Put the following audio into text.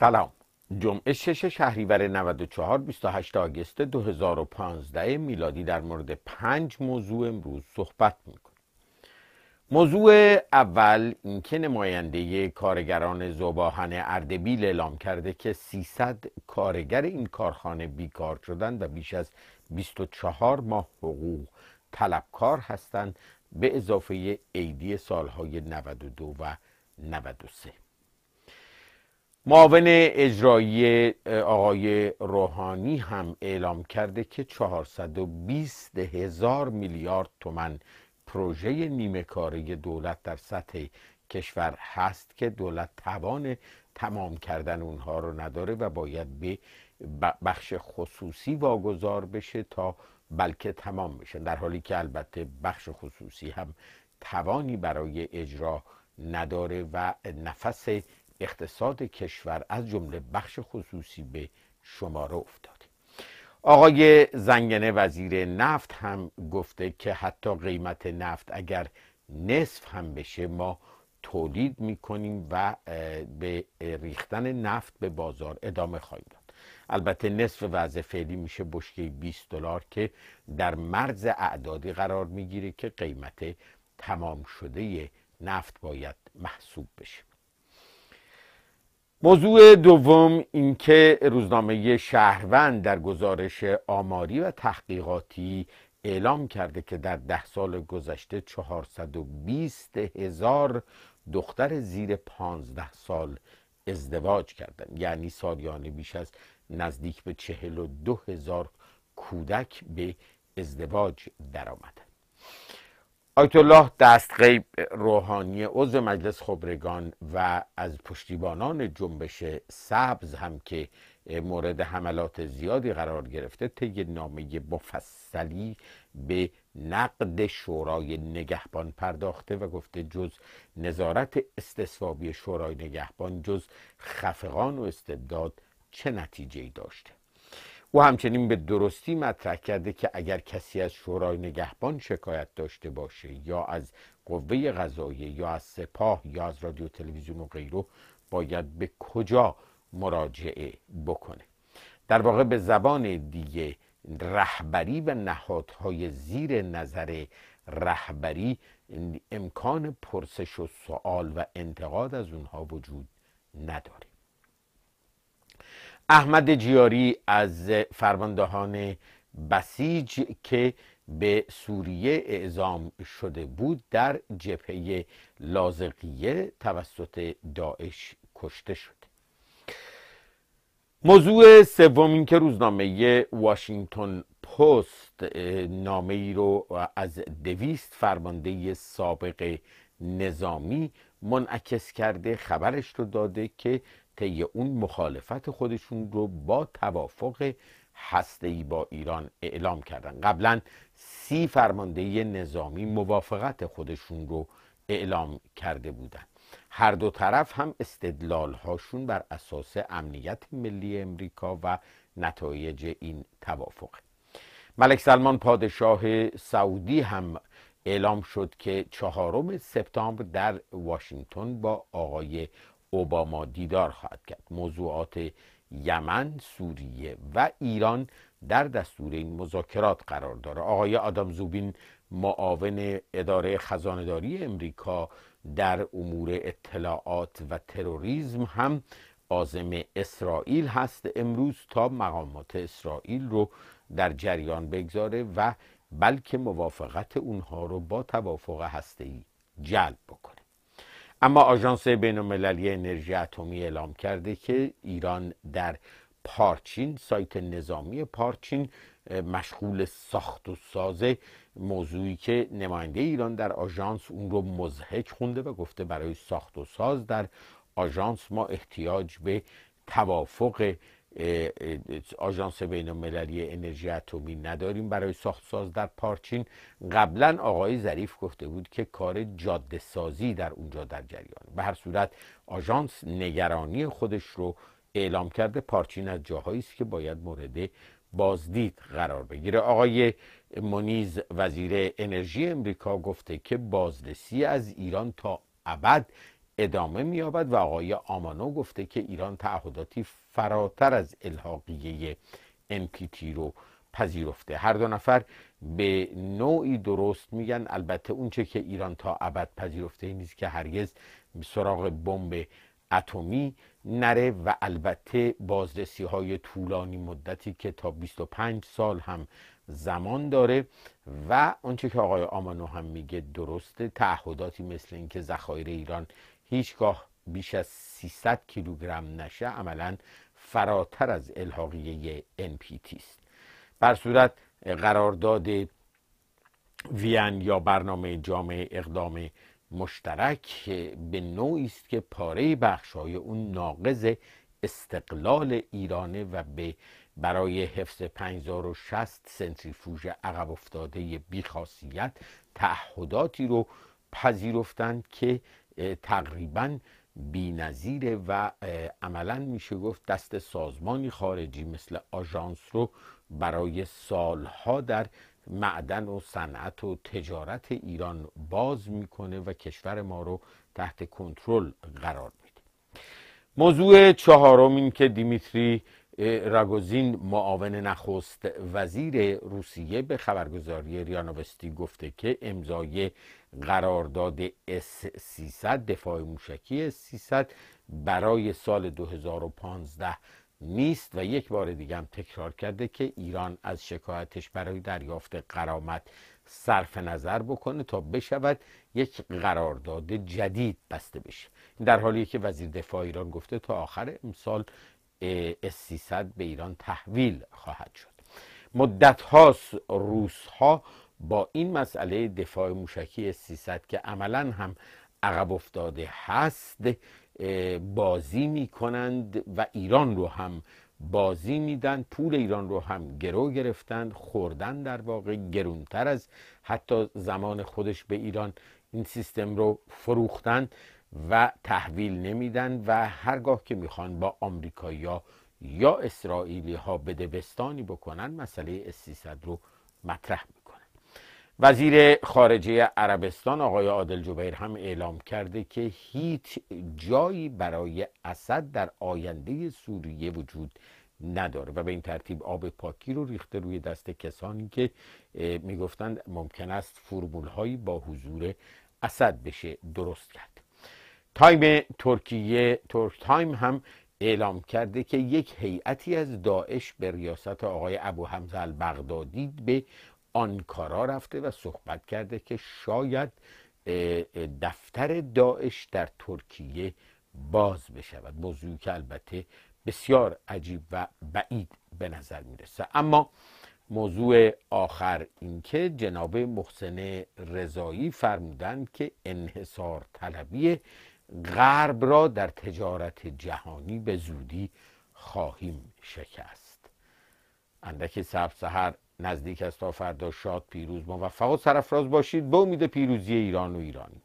سلام جمعه 6 شهریور 94 28 آگست 2015 میلادی در مورد پنج موضوع امروز صحبت میکنیم موضوع اول اینکه نماینده کارگران زباهن اردبیل اعلام کرده که 300 کارگر این کارخانه بیکار شدند و بیش از 24 ماه حقوق طلبکار هستند به اضافه عیدی سالهای 92 و 93 معاون اجرایی آقای روحانی هم اعلام کرده که 420 هزار میلیارد تومن پروژه نیمه کاری دولت در سطح کشور هست که دولت توان تمام کردن اونها رو نداره و باید به بخش خصوصی واگذار بشه تا بلکه تمام بشه در حالی که البته بخش خصوصی هم توانی برای اجرا نداره و نفس اقتصاد کشور از جمله بخش خصوصی به شماره افتاده آقای زنگنه وزیر نفت هم گفته که حتی قیمت نفت اگر نصف هم بشه ما تولید میکنیم و به ریختن نفت به بازار ادامه خواهیم داد البته نصف وضع فعلی میشه بشکه 20 دلار که در مرز اعدادی قرار میگیره که قیمت تمام شده نفت باید محسوب بشه موضوع دوم اینکه روزنامه شهروند در گزارش آماری و تحقیقاتی اعلام کرده که در ده سال گذشته 420 هزار دختر زیر 15 سال ازدواج کردند یعنی سالیانه بیش از نزدیک به 42 هزار کودک به ازدواج درآمدند آیت الله غیب روحانی عضو مجلس خبرگان و از پشتیبانان جنبش سبز هم که مورد حملات زیادی قرار گرفته طی نامه مفصلی به نقد شورای نگهبان پرداخته و گفته جز نظارت استصوابی شورای نگهبان جز خفقان و استبداد چه نتیجه ای داشته او همچنین به درستی مطرح کرده که اگر کسی از شورای نگهبان شکایت داشته باشه یا از قوه قضاییه یا از سپاه یا از رادیو تلویزیون و غیره باید به کجا مراجعه بکنه در واقع به زبان دیگه رهبری و نهادهای زیر نظر رهبری امکان پرسش و سوال و انتقاد از اونها وجود نداره احمد جیاری از فرماندهان بسیج که به سوریه اعزام شده بود در جبهه لازقیه توسط داعش کشته شد موضوع سوم این که روزنامه واشنگتن پست نامه ای رو از دویست فرمانده سابق نظامی منعکس کرده خبرش رو داده که طی اون مخالفت خودشون رو با توافق هسته‌ای با ایران اعلام کردن قبلا سی فرمانده نظامی موافقت خودشون رو اعلام کرده بودند هر دو طرف هم استدلال هاشون بر اساس امنیت ملی امریکا و نتایج این توافق ملک سلمان پادشاه سعودی هم اعلام شد که چهارم سپتامبر در واشنگتن با آقای اوباما دیدار خواهد کرد موضوعات یمن سوریه و ایران در دستور این مذاکرات قرار داره آقای آدم زوبین معاون اداره خزانداری امریکا در امور اطلاعات و تروریسم هم آزم اسرائیل هست امروز تا مقامات اسرائیل رو در جریان بگذاره و بلکه موافقت اونها رو با توافق هسته‌ای جلب بکنه اما آژانس بینالمللی انرژی اتمی اعلام کرده که ایران در پارچین سایت نظامی پارچین مشغول ساخت و سازه موضوعی که نماینده ایران در آژانس اون رو مزهک خونده و گفته برای ساخت و ساز در آژانس ما احتیاج به توافق آژانس بین المللی انرژی اتمی نداریم برای ساخت ساز در پارچین قبلا آقای ظریف گفته بود که کار جاده سازی در اونجا در جریان به هر صورت آژانس نگرانی خودش رو اعلام کرده پارچین از جاهایی است که باید مورد بازدید قرار بگیره آقای منیز وزیر انرژی امریکا گفته که بازرسی از ایران تا ابد ادامه مییابد و آقای آمانو گفته که ایران تعهداتی فراتر از الحاقیه NPT رو پذیرفته هر دو نفر به نوعی درست میگن البته اونچه که ایران تا ابد پذیرفته نیست که هرگز سراغ بمب اتمی نره و البته بازرسی های طولانی مدتی که تا 25 سال هم زمان داره و اونچه که آقای آمانو هم میگه درسته تعهداتی مثل اینکه ذخایر ایران هیچگاه بیش از 300 کیلوگرم نشه عملا فراتر از الحاقیه NPT است بر صورت قرارداد وین یا برنامه جامعه اقدام مشترک به نوعی است که پاره بخشهای اون ناقض استقلال ایرانه و به برای حفظ 5060 سنتریفوژ عقب افتاده بیخاصیت تعهداتی رو پذیرفتند که تقریبا نظیره و عملا میشه گفت دست سازمانی خارجی مثل آژانس رو برای سالها در معدن و صنعت و تجارت ایران باز میکنه و کشور ما رو تحت کنترل قرار میده موضوع چهارم این که دیمیتری راگوزین معاون نخست وزیر روسیه به خبرگزاری ریانوستی گفته که امضای قرارداد S300 دفاع موشکی 300 برای سال 2015 نیست و یک بار دیگه هم تکرار کرده که ایران از شکایتش برای دریافت قرامت صرف نظر بکنه تا بشود یک قرارداد جدید بسته بشه در حالی که وزیر دفاع ایران گفته تا آخر امسال S-300 به ایران تحویل خواهد شد مدت هاست روس ها با این مسئله دفاع موشکی S-300 که عملا هم عقب افتاده هست بازی می کنند و ایران رو هم بازی میدن پول ایران رو هم گرو گرفتند خوردن در واقع گرونتر از حتی زمان خودش به ایران این سیستم رو فروختند و تحویل نمیدن و هرگاه که میخوان با آمریکایی یا اسرائیلی ها دوستانی بکنن مسئله استیصد رو مطرح میکنن وزیر خارجه عربستان آقای عادل جبیر هم اعلام کرده که هیچ جایی برای اسد در آینده سوریه وجود نداره و به این ترتیب آب پاکی رو ریخته روی دست کسانی که میگفتند ممکن است فرمول هایی با حضور اسد بشه درست کرد تایم ترکیه ترک تایم هم اعلام کرده که یک هیئتی از داعش به ریاست آقای ابو حمزه البغدادی به آنکارا رفته و صحبت کرده که شاید دفتر داعش در ترکیه باز بشود موضوعی که البته بسیار عجیب و بعید به نظر میرسه اما موضوع آخر اینکه جناب محسن رضایی فرمودند که انحصار طلبی غرب را در تجارت جهانی به زودی خواهیم شکست اندک سبز سهر نزدیک است تا فردا شاد پیروز موفق و سرفراز باشید به امید پیروزی ایران و ایرانی